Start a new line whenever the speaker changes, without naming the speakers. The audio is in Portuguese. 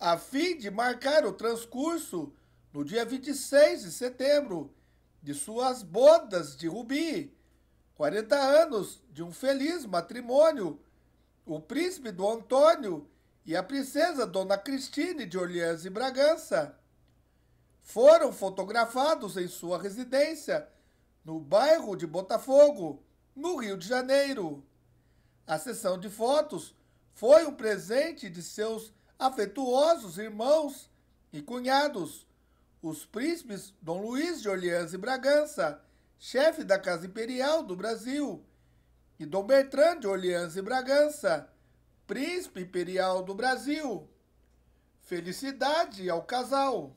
a fim de marcar o transcurso no dia 26 de setembro de suas bodas de Rubi. 40 anos de um feliz matrimônio. O príncipe do Antônio e a princesa Dona Cristine de Orleans e Bragança foram fotografados em sua residência no bairro de Botafogo, no Rio de Janeiro. A sessão de fotos foi um presente de seus afetuosos irmãos e cunhados, os príncipes Dom Luís de Orleans e Bragança, chefe da Casa Imperial do Brasil, e Dom Bertrand de Orleans e Bragança, príncipe imperial do Brasil. Felicidade ao casal!